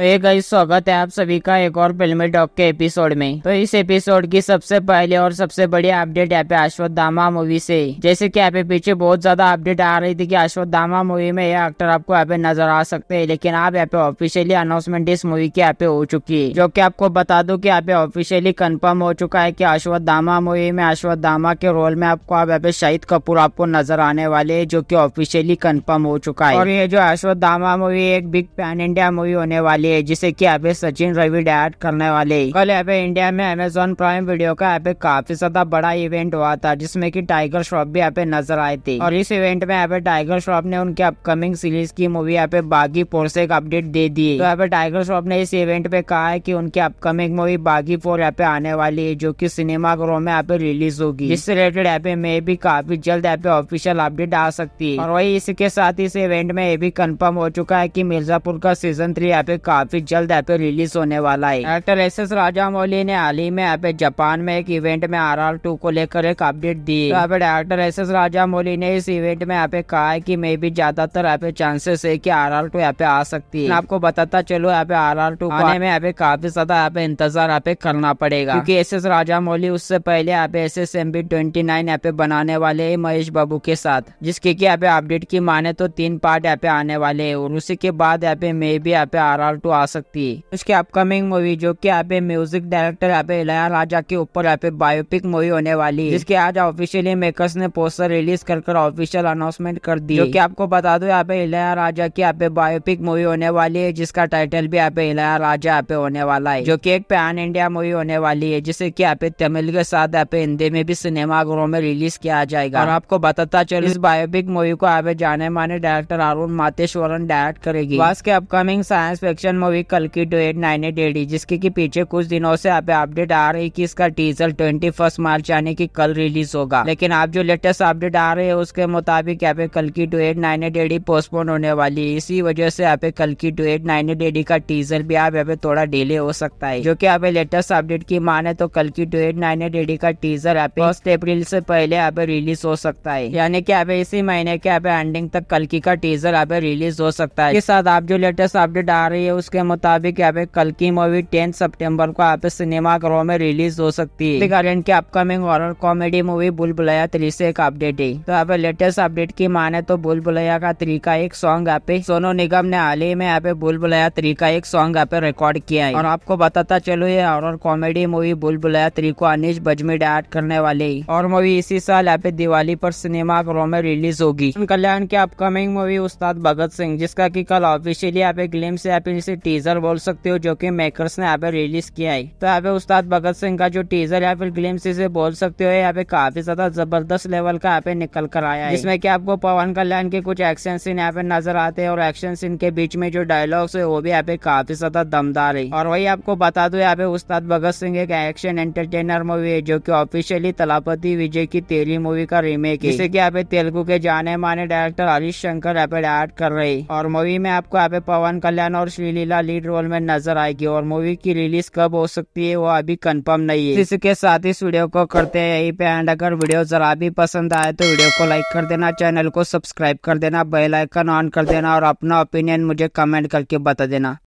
तो ये गई स्वागत है आप सभी का एक और फिल्मी टॉक के एपिसोड में तो इस एपिसोड की सबसे पहले और सबसे बड़ी अपडेट यहाँ पे अश्वत्थामा मूवी से जैसे कि यहाँ पे पीछे बहुत ज्यादा अपडेट आ रही थी कि अश्वत्थामा मूवी में ये एक्टर आपको यहाँ पे नजर आ सकते हैं लेकिन आप यहाँ पे ऑफिशियली अनाउंसमेंट इस मूवी की यहाँ पे हो चुकी है जो की आपको बता दो की यहाँ पे ऑफिशियली कन्फर्म हो चुका है की अश्वत्थामा मूवी में अश्वत्थामा के रोल में आपको आप यहाँ पे शाहिद कपूर आपको नजर आने वाले है जो की ऑफिशियली कन्फर्म हो चुका है और ये जो अश्वत्थामा मूवी एक बिग पैन इंडिया मूवी होने वाली लिए जिसे कि अभी सचिन रविड ऐड करने वाले कल अभी इंडिया में अमेजोन प्राइम वीडियो का अभी काफी ज्यादा बड़ा इवेंट हुआ था जिसमे की टाइगर श्रॉफ भी यहाँ पे नजर आए थे और इस इवेंट में यहाँ टाइगर श्रॉफ ने उनके अपकमिंग सीरीज की मूवी यहाँ पे बागी फोर से एक अपडेट दे दी तो यहाँ पे टाइगर श्रॉफ ने इस इवेंट पे कहा है की उनकी अपकमिंग मूवी बागी फोर यहाँ पे आने वाली है जो की सिनेमा घरों में यहाँ पे रिलीज होगी इससे रिलेटेड यहाँ पे मे भी काफी जल्द यहाँ पे ऑफिशियल अपडेट आ सकती है और वही इसके साथ इस इवेंट में ये भी कंफर्म हो चुका है की मिर्जापुर का सीजन थ्री यहाँ पे काफी जल्द पे रिलीज होने वाला है actor S S Rajamouli ने हाल ही में पे जापान में एक इवेंट में आर आर टू को लेकर एक अपडेट दी यहाँ पे director S S Rajamouli ने इस इवेंट में यहाँ कहा है की मे भी ज्यादातर यहाँ पे चांसेस है की आर आर टू यहाँ पे आ सकती है आपको बताता चलो यहाँ पे आर आर टू आने में यहाँ पे काफी ज्यादा यहाँ पे इंतजार यहाँ पे करना पड़ेगा क्यूँकी एस एस राजा मौली उससे पहले यहाँ पे S S M B twenty nine यहाँ पे बनाने वाले है महेश बाबू के साथ जिसके की यहाँ पे अपडेट की माने तो तीन पार्ट यहाँ पे आने वाले है और उसी के बाद यहाँ पे मे भी यहाँ पे आर आर टू आ सकती है उसकी अपकमिंग मूवी जो की यहाँ पे म्यूजिक डायरेक्टर यहाँ पे इलाया राजा के ऊपर यहाँ पे बायोपिक मूवी होने वाली है जिसके आज ऑफिशियली मेकर्स ने पोस्टर रिलीज कर कर ऑफिशियल अनाउंसमेंट कर दी जो आपको बता दो यहाँ पे इलाया राजा की यहाँ पे बायोपिक मूवी होने वाली है जिसका टाइटल भी यहाँ पे इलाया राजा यहाँ पे होने वाला है जो की एक पैन इंडिया मूवी होने वाली है जिसे की यहाँ पे तमिल के साथ यहाँ पे हिंदी में भी सिनेमा घरों में रिलीज किया जाएगा और आपको बताता चल इस बायोपिक मूवी को यहाँ पे जाने माने डायरेक्टर अरुण मातेश्वरन डायरेक्ट करेगी बस के upcoming science fiction action movie कल की एट नाइन एट एडी जिसके की पीछे कुछ दिनों से आप अपडेट आ रही कि इसका टीजर ट्वेंटी फर्स्ट मार्च यानी कि कल रिलीज होगा लेकिन आप जो लेटेस्ट अपडेट आ रहे हैं उसके मुताबिक यहाँ पे कल की eight nine eight AD postpone होने वाली है इसी वजह से यहाँ पे कल की एट नाइन एट एडी का टीजर भी आप यहाँ पे थोड़ा डिले हो सकता है जो की आप लेटेस्ट अपडेट की माने तो कल की एट नाइन एट एडी का टीजर यहाँ पे फर्स्ट अप्रैल से पहले यहाँ पे रिलीज हो सकता है यानी कि आप इसी महीने के यहाँ पे एंडिंग तक कल की का टीजर यहाँ पे रिलीज हो सकता है इसके साथ आप जो लेटेस्ट अपडेट आ रही है उसके मुताबिक यहाँ पे कल की मूवी टेंथ सितंबर को यहाँ पे सिनेमा ग्रोह में रिलीज हो सकती है करंट की upcoming horror comedy movie Bhool Bhulaiyaa three से एक अपडेट है तो यहाँ पे लेटेस्ट अपडेट की माने तो बुल बुलाया का थ्री का एक सॉन्ग यहाँ पे सोनू निगम ने हाल ही में यहाँ पे बुल बुलाया थ्री का एक सॉन्ग यहाँ पे रिकॉर्ड किया है और आपको बताता चलो ये horror comedy movie Bhool Bhulaiyaa three को अनिश बजमी डायरेक्ट करने वाले और मूवी इसी साल यहाँ पे दिवाली पर सिनेमा घरों में रिलीज होगी कल्याण की अपकमिंग मूवी उस्ताद भगत सिंह जिसका की कल ऑफिशियली यहाँ पे ग्लिम्स या फिर से टीजर बोल सकते हो जो कि मेकर्स ने यहाँ पे रिलीज किया है तो यहाँ पे उस्ताद भगत सिंह का जो टीजर या फिर ग्लिम्स इसे बोल सकते हो यहाँ पे काफी ज्यादा जबरदस्त लेवल का यहाँ पे निकल कर आया है जिसमें की आपको पवन कल्याण के कुछ एक्शन सीन यहाँ पे नजर आते हैं और एक्शन सीन के बीच में जो डायलॉग्स है वो भी यहाँ पे काफी ज्यादा दमदार है और वही आपको बता दो यहाँ पे उस्ताद भगत सिंह एक एक्शन एंटरटेनर मूवी है जो की ऑफिशियली तलापति विजय की तेली मूवी का रीमेक है जिसे की यहाँ पे तेलुगु के जाने माने डायरेक्टर हरीश शंकर यहाँ पे डायरेक्ट कर रहे और मूवी में आपको यहाँ पे पवन कल्याण और श्रीली लीला लीड रोल में नजर आएगी और मूवी की रिलीज कब हो सकती है वो अभी कंफर्म नहीं है इसके साथ इस वीडियो को करते हैं यही पे एंड अगर वीडियो जरा भी पसंद आए तो वीडियो को लाइक कर देना चैनल को सब्सक्राइब कर देना बेलाइकन ऑन कर देना और अपना ओपिनियन मुझे कमेंट करके बता देना